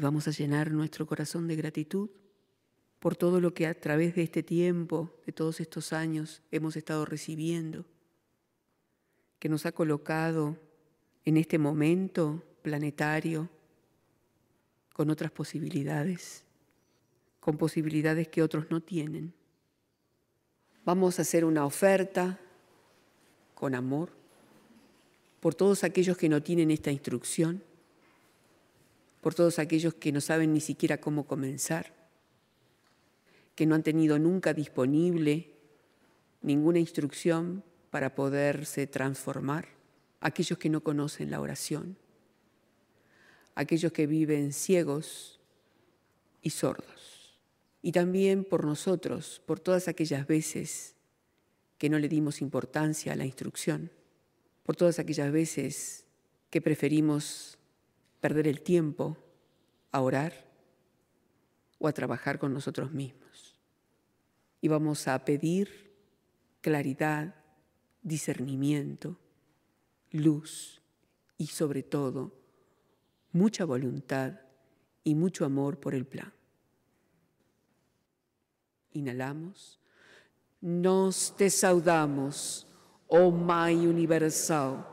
Y vamos a llenar nuestro corazón de gratitud por todo lo que a través de este tiempo, de todos estos años, hemos estado recibiendo, que nos ha colocado en este momento planetario con otras posibilidades, con posibilidades que otros no tienen. Vamos a hacer una oferta con amor por todos aquellos que no tienen esta instrucción por todos aquellos que no saben ni siquiera cómo comenzar, que no han tenido nunca disponible ninguna instrucción para poderse transformar, aquellos que no conocen la oración, aquellos que viven ciegos y sordos. Y también por nosotros, por todas aquellas veces que no le dimos importancia a la instrucción, por todas aquellas veces que preferimos perder el tiempo a orar o a trabajar con nosotros mismos. Y vamos a pedir claridad, discernimiento, luz y sobre todo mucha voluntad y mucho amor por el plan. Inhalamos. Nos te oh Mai Universal,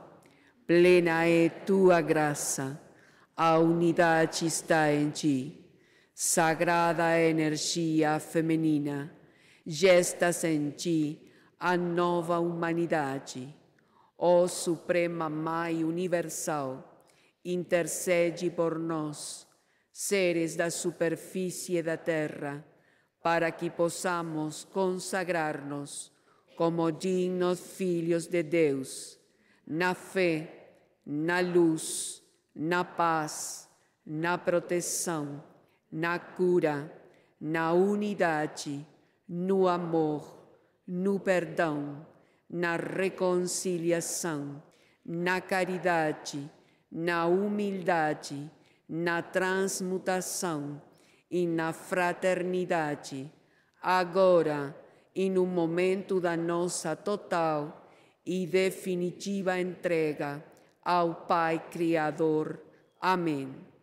plena es tua gracia. a unidade está em ti. Sagrada energia feminina, gestas em ti a nova humanidade. Ó Suprema Mãe Universal, intercede por nós, seres da superfície da terra, para que possamos consagrar-nos como dignos filhos de Deus, na fé, na luz, na paz, na proteção, na cura, na unidade, no amor, no perdão, na reconciliação, na caridade, na humildade, na transmutação e na fraternidade, agora e no momento da nossa total e definitiva entrega ao Pai Criador. Amém.